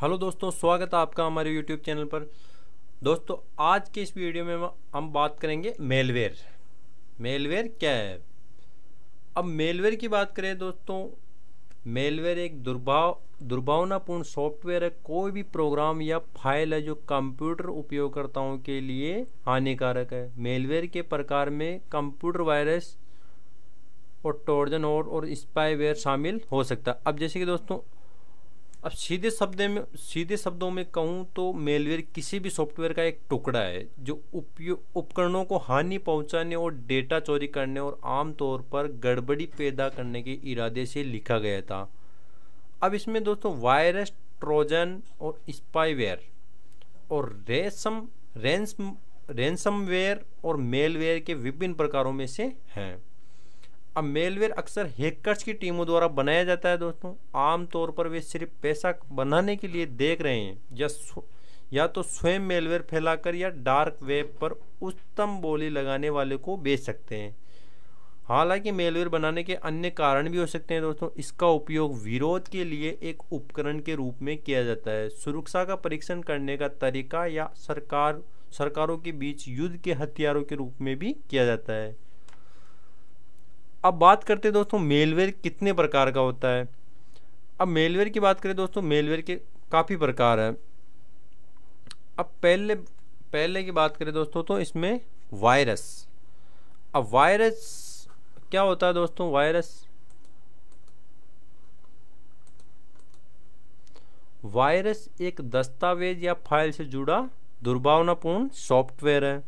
hello दोस्तों स्वागत है आपका हमारे यूट्यूब चैनल पर दोस्तों आज के इस वीडियो में हम बात करेंगे मेलवेयर मेलवेयर क्या है अब मेलवेयर की बात करें दोस्तों मेलवेयर एक दुर्भाव दुर्भावनापूर्ण सॉफ्टवेयर है कोई भी प्रोग्राम या फाइल है जो कंप्यूटर उपयोगकर्ताओं के लिए हानिकारक है मेलवेयर के प्रकार में कंप्यूटर वायरस और टोर्जन और, और स्पाईवेयर शामिल हो सकता है अब जैसे कि दोस्तों अब सीधे शब्द में सीधे शब्दों में कहूँ तो मेलवेयर किसी भी सॉफ्टवेयर का एक टुकड़ा है जो उपयोग उपकरणों को हानि पहुँचाने और डेटा चोरी करने और आमतौर पर गड़बड़ी पैदा करने के इरादे से लिखा गया था अब इसमें दोस्तों वायरस ट्रोजन और स्पाईवेयर और रेसम रेंसम रेंसमवेयर और मेलवेयर के विभिन्न प्रकारों में से हैं अब मेलवेयर अक्सर हैकर्स की टीमों द्वारा बनाया जाता है दोस्तों आमतौर पर वे सिर्फ पैसा बनाने के लिए देख रहे हैं या या तो स्वयं मेलवेयर फैलाकर या डार्क वेब पर उच्चतम बोली लगाने वाले को बेच सकते हैं हालांकि मेलवेयर बनाने के अन्य कारण भी हो सकते हैं दोस्तों इसका उपयोग विरोध के लिए एक उपकरण के रूप में किया जाता है सुरक्षा का परीक्षण करने का तरीका या सरकार सरकारों के बीच युद्ध के हथियारों के रूप में भी किया जाता है अब बात करते हैं दोस्तों मेलवेयर कितने प्रकार का होता है अब मेलवेयर की बात करें दोस्तों मेलवेयर के काफ़ी प्रकार हैं अब पहले पहले की बात करें दोस्तों तो इसमें वायरस अब वायरस क्या होता है दोस्तों वायरस वायरस एक दस्तावेज या फाइल से जुड़ा दुर्भावनापूर्ण सॉफ्टवेयर है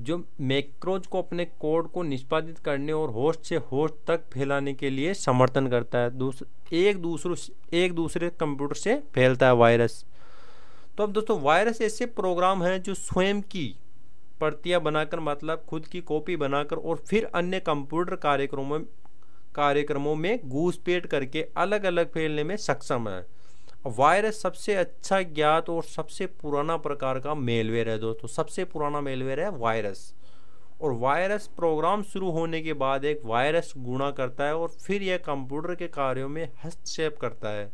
जो मैक्रोज को अपने कोड को निष्पादित करने और होस्ट से होस्ट तक फैलाने के लिए समर्थन करता है दूस, एक दूसरों एक दूसरे कंप्यूटर से फैलता है वायरस तो अब दोस्तों वायरस ऐसे प्रोग्राम हैं जो स्वयं की प्रतियां बनाकर मतलब खुद की कॉपी बनाकर और फिर अन्य कंप्यूटर कार्यक्रमों कार्यक्रमों में घूसपेट करके अलग अलग फैलने में सक्षम है वायरस सबसे अच्छा ज्ञात और सबसे पुराना प्रकार का मेलवेयर है दोस्तों सबसे पुराना मेलवेयर है वायरस और वायरस प्रोग्राम शुरू होने के बाद एक वायरस गुणा करता है और फिर यह कंप्यूटर के कार्यों में हस्तक्षेप करता है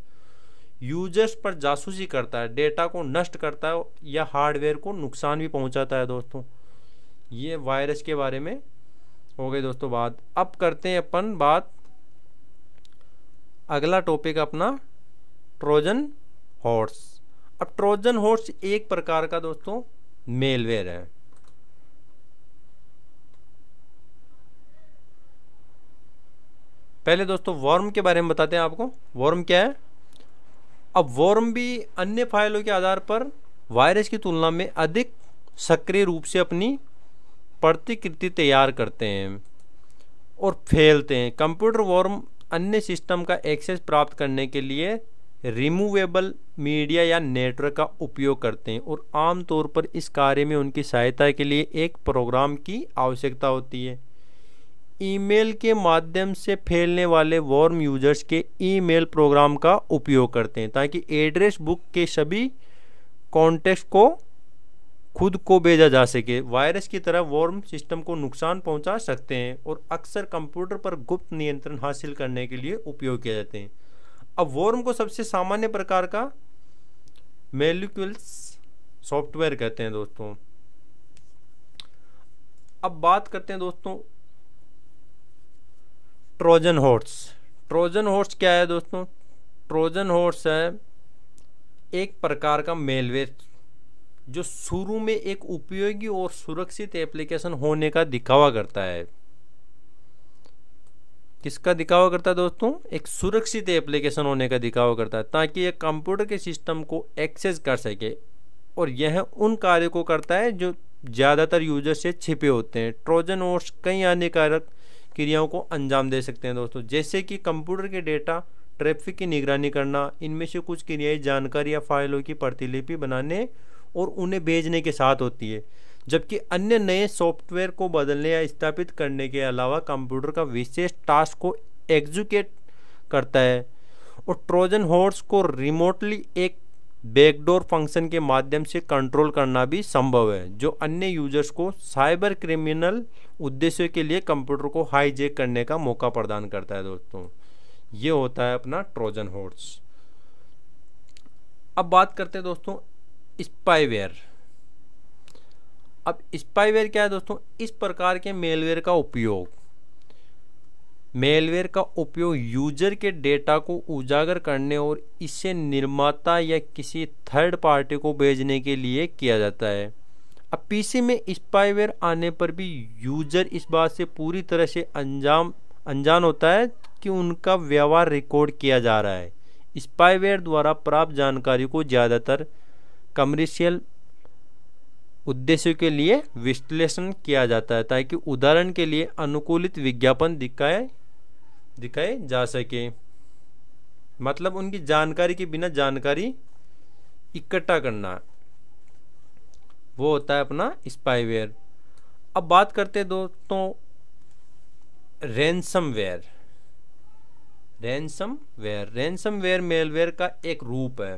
यूजर्स पर जासूसी करता है डेटा को नष्ट करता है या हार्डवेयर को नुकसान भी पहुंचाता है दोस्तों ये वायरस के बारे में हो गई दोस्तों बात अब करते हैं अपन बात अगला टॉपिक अपना ट्रोजन हॉर्स अब ट्रोजन हॉर्स एक प्रकार का दोस्तों मेलवेयर है पहले दोस्तों वॉर्म के बारे में बताते हैं आपको वॉर्म क्या है अब वॉर्म भी अन्य फाइलों के आधार पर वायरस की तुलना में अधिक सक्रिय रूप से अपनी प्रतिकृति तैयार करते हैं और फैलते हैं कंप्यूटर वॉर्म अन्य सिस्टम का एक्सेस प्राप्त करने के लिए रिमूवेबल मीडिया या नेटवर्क का उपयोग करते हैं और आमतौर पर इस कार्य में उनकी सहायता के लिए एक प्रोग्राम की आवश्यकता होती है ईमेल के माध्यम से फैलने वाले वॉर्म यूजर्स के ईमेल प्रोग्राम का उपयोग करते हैं ताकि एड्रेस बुक के सभी कॉन्टेक्ट को खुद को भेजा जा सके वायरस की तरह वॉर्म सिस्टम को नुकसान पहुंचा सकते हैं और अक्सर कंप्यूटर पर गुप्त नियंत्रण हासिल करने के लिए उपयोग किए जाते हैं अब वॉर्म को सबसे सामान्य प्रकार का मेलिक्यूल्स सॉफ्टवेयर कहते हैं दोस्तों अब बात करते हैं दोस्तों ट्रोजन हॉर्स ट्रोजन हॉर्स क्या है दोस्तों ट्रोजन हॉर्स है एक प्रकार का मेलवेयर जो शुरू में एक उपयोगी और सुरक्षित एप्लीकेशन होने का दिखावा करता है किसका दिखावा करता है दोस्तों एक सुरक्षित एप्लीकेशन होने का दिखावा करता है ताकि ये कंप्यूटर के सिस्टम को एक्सेस कर सके और यह उन कार्यों को करता है जो ज़्यादातर यूजर से छिपे होते हैं ट्रोजन ओर्स कई हानिकारक क्रियाओं को अंजाम दे सकते हैं दोस्तों जैसे कि कंप्यूटर के डेटा ट्रैफिक की निगरानी करना इनमें से कुछ क्रियाएँ जानकारी या फाइलों की प्रतिलिपि बनाने और उन्हें भेजने के साथ होती है जबकि अन्य नए सॉफ्टवेयर को बदलने या स्थापित करने के अलावा कंप्यूटर का विशेष टास्क को एग्जीक्यूट करता है और ट्रोजन हॉर्स को रिमोटली एक बैकडोर फंक्शन के माध्यम से कंट्रोल करना भी संभव है जो अन्य यूजर्स को साइबर क्रिमिनल उद्देश्यों के लिए कंप्यूटर को हाईजेक करने का मौका प्रदान करता है दोस्तों ये होता है अपना ट्रोजन हॉर्स अब बात करते हैं दोस्तों स्पाईवेयर अब स्पाईवेयर क्या है दोस्तों इस प्रकार के मेलवेयर का उपयोग मेलवेयर का उपयोग यूजर के डेटा को उजागर करने और इसे निर्माता या किसी थर्ड पार्टी को भेजने के लिए किया जाता है अब पीसी में स्पाईवेयर आने पर भी यूजर इस बात से पूरी तरह से अंजाम अनजान होता है कि उनका व्यवहार रिकॉर्ड किया जा रहा है स्पाईवेयर द्वारा प्राप्त जानकारी को ज़्यादातर कमर्शियल उद्देश्य के लिए विश्लेषण किया जाता है ताकि उदाहरण के लिए अनुकूलित विज्ञापन दिखाए दिखाए जा सके मतलब उनकी जानकारी के बिना जानकारी इकट्ठा करना वो होता है अपना स्पाईवेयर अब बात करते हैं दोस्तों वेयर रेंसमवेयर वेयर मेलवेयर का एक रूप है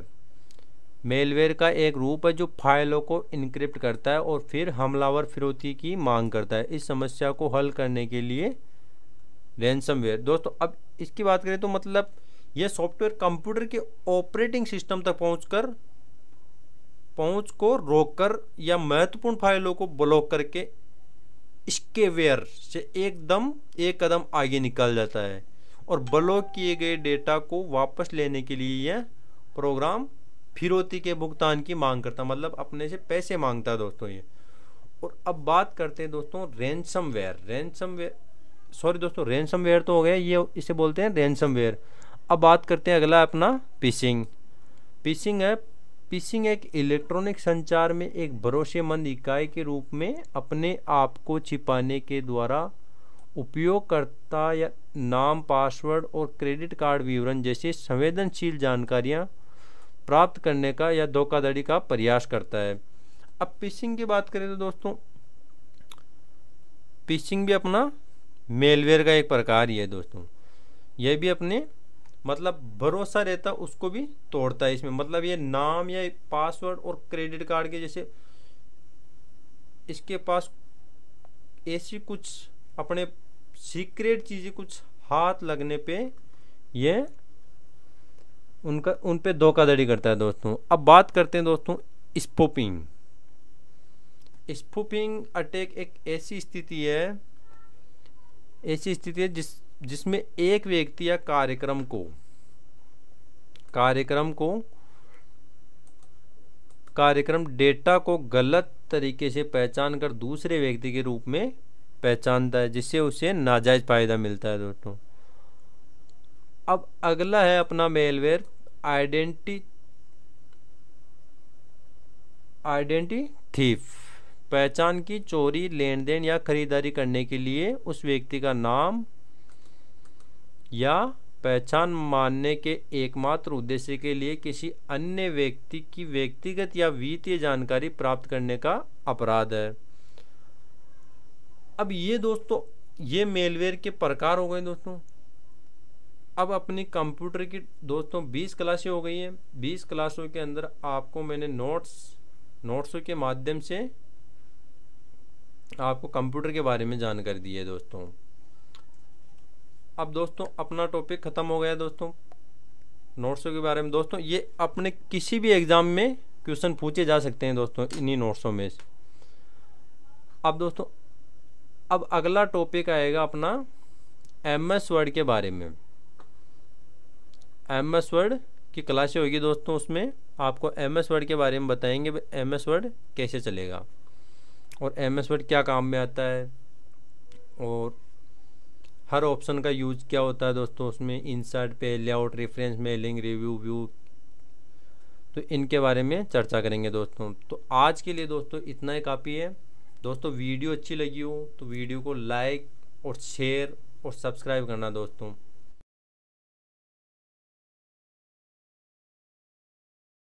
मेलवेयर का एक रूप है जो फाइलों को इनक्रिप्ट करता है और फिर हमलावर फिरौती की मांग करता है इस समस्या को हल करने के लिए रैनसमवेयर दोस्तों अब इसकी बात करें तो मतलब यह सॉफ्टवेयर कंप्यूटर के ऑपरेटिंग सिस्टम तक पहुंचकर पहुंच को रोककर या महत्वपूर्ण फाइलों को ब्लॉक करके स्केवेयर से एकदम एक कदम आगे निकल जाता है और ब्लॉक किए गए डेटा को वापस लेने के लिए यह प्रोग्राम फिरौती के भुगतान की मांग करता मतलब अपने से पैसे मांगता दोस्तों ये और अब बात करते हैं दोस्तों ransomware ransomware sorry दोस्तों रैनसम वेयर तो हो गया ये इसे बोलते हैं रैनसम वेयर अब बात करते हैं अगला अपना पिसिंग पिसिंग है पिसिंग एक इलेक्ट्रॉनिक संचार में एक भरोसेमंद इकाई के रूप में अपने आप को छिपाने के द्वारा उपयोगकर्ता या नाम पासवर्ड और क्रेडिट कार्ड विवरण जैसे संवेदनशील जानकारियां प्राप्त करने का या धोखाधड़ी का प्रयास करता है अब पिशिंग की बात करें तो दोस्तों पिशिंग भी अपना मेलवेयर का एक प्रकार ही है दोस्तों यह भी अपने मतलब भरोसा रहता उसको भी तोड़ता है इसमें मतलब ये नाम या पासवर्ड और क्रेडिट कार्ड के जैसे इसके पास ऐसी कुछ अपने सीक्रेट चीज़ें कुछ हाथ लगने पे ये उनका उन पर धोखाधड़ी करता है दोस्तों अब बात करते हैं दोस्तों स्पूपिंग स्पूपिंग अटैक एक ऐसी स्थिति है ऐसी स्थिति है जिस जिसमें एक व्यक्ति या कार्यक्रम को कार्यक्रम को कार्यक्रम डेटा को गलत तरीके से पहचान कर दूसरे व्यक्ति के रूप में पहचानता है जिससे उसे नाजायज़ फ़ायदा मिलता है दोस्तों अब अगला है अपना मेलवेयर आइडेंटी आइडेंटी थीफ पहचान की चोरी लेन देन या खरीदारी करने के लिए उस व्यक्ति का नाम या पहचान मानने के एकमात्र उद्देश्य के लिए किसी अन्य व्यक्ति की व्यक्तिगत या वित्तीय जानकारी प्राप्त करने का अपराध है अब ये दोस्तों ये मेलवेयर के प्रकार हो गए दोस्तों अब अपनी कंप्यूटर की दोस्तों 20 क्लासें हो गई हैं 20 क्लासों के अंदर आपको मैंने नोट्स नोट्सों के माध्यम से आपको कंप्यूटर के बारे में जानकारी दी है दोस्तों अब दोस्तों अपना टॉपिक ख़त्म हो गया दोस्तों नोट्सों के बारे में दोस्तों ये अपने किसी भी एग्ज़ाम में क्वेश्चन पूछे जा सकते हैं दोस्तों इन्हीं नोट्सों में से अब दोस्तों अब अगला टॉपिक आएगा अपना एम एस वर्ड के बारे में एम एस वर्ड की क्लासें होगी दोस्तों उसमें आपको एम एस वर्ड के बारे में बताएंगे एम एस वर्ड कैसे चलेगा और एम एस वर्ड क्या काम में आता है और हर ऑप्शन का यूज क्या होता है दोस्तों उसमें इंसर्ट पे layout reference mailing review view तो इनके बारे में चर्चा करेंगे दोस्तों तो आज के लिए दोस्तों इतना ही काफ़ी है दोस्तों वीडियो अच्छी लगी हो तो वीडियो को लाइक और शेयर और सब्सक्राइब करना दोस्तों